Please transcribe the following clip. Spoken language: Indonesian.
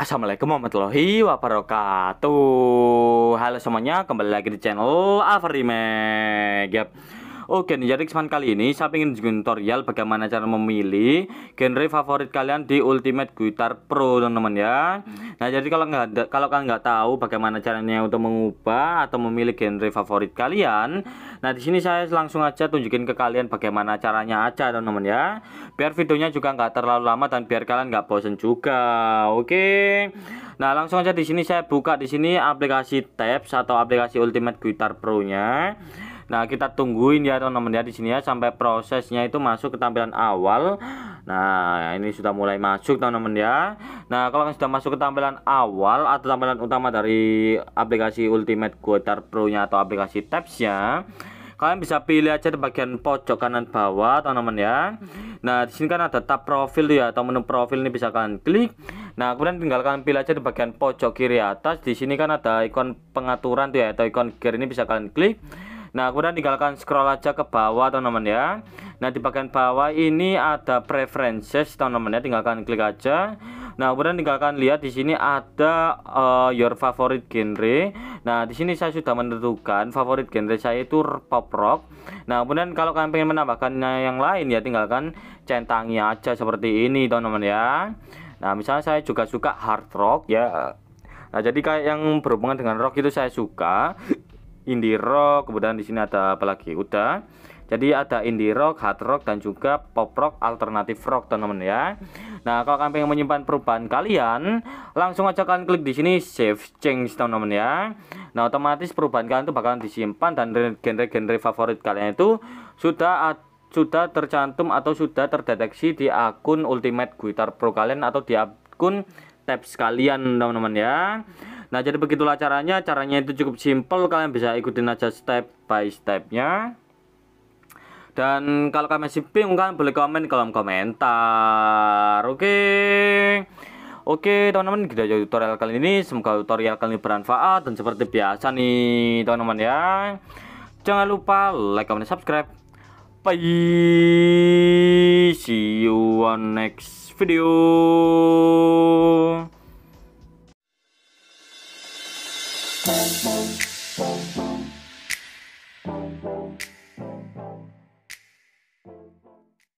Assalamualaikum warahmatullahi wabarakatuh Halo semuanya, kembali lagi di channel Alfred Gap Oke nih jadi kesempatan kali ini saya ingin tutorial bagaimana cara memilih genre favorit kalian di Ultimate Guitar Pro teman-teman ya Nah jadi kalau nggak kalau kalian nggak tahu bagaimana caranya untuk mengubah atau memilih genre favorit kalian Nah di sini saya langsung aja tunjukin ke kalian bagaimana caranya aja teman-teman ya Biar videonya juga nggak terlalu lama dan biar kalian nggak bosen juga Oke Nah langsung aja di sini saya buka di sini aplikasi Tabs atau aplikasi Ultimate Guitar Pro nya Nah, kita tungguin ya teman-teman ya di sini ya sampai prosesnya itu masuk ke tampilan awal. Nah, ini sudah mulai masuk teman-teman ya. Nah, kalau sudah masuk ke tampilan awal atau tampilan utama dari aplikasi Ultimate Guitar Pro-nya atau aplikasi Tabs-nya, kalian bisa pilih aja di bagian pojok kanan bawah teman-teman ya nah di sini kan ada tab profil tuh ya atau menu profil ini bisa kalian klik nah kemudian tinggal kalian pilih aja di bagian pojok kiri atas di sini kan ada ikon pengaturan tuh ya atau ikon gear ini bisa kalian klik Nah, kemudian tinggalkan scroll aja ke bawah teman-teman ya. Nah, di bagian bawah ini ada preferences teman-teman ya, tinggalkan klik aja. Nah, kemudian tinggalkan lihat di sini ada uh, your favorite genre. Nah, di sini saya sudah menentukan favorit genre saya itu pop rock. Nah, kemudian kalau kalian pengen menambahkan yang lain ya tinggalkan centangnya aja seperti ini teman-teman ya. Nah, misalnya saya juga suka hard rock ya. Nah, jadi kayak yang berhubungan dengan rock itu saya suka indie rock, kemudian di sini ada apa lagi? Udah. Jadi ada indie rock, hard rock dan juga pop rock, alternatif rock teman-teman ya. Nah, kalau kalian pengen menyimpan perubahan kalian, langsung aja kalian klik di sini save change teman-teman ya. Nah, otomatis perubahan kalian itu bakalan disimpan dan genre-genre favorit kalian itu sudah sudah tercantum atau sudah terdeteksi di akun Ultimate Guitar Pro kalian atau di akun tabs kalian teman-teman ya Nah jadi begitulah caranya Caranya itu cukup simple Kalian bisa ikutin aja step by stepnya Dan kalau kalian masih bingung kan boleh komen di kolom komentar Oke okay? Oke teman-teman kita gitu jadi tutorial kali ini Semoga tutorial kali ini bermanfaat Dan seperti biasa nih teman-teman ya Jangan lupa like, comment, subscribe Bye See you on next video Thank you.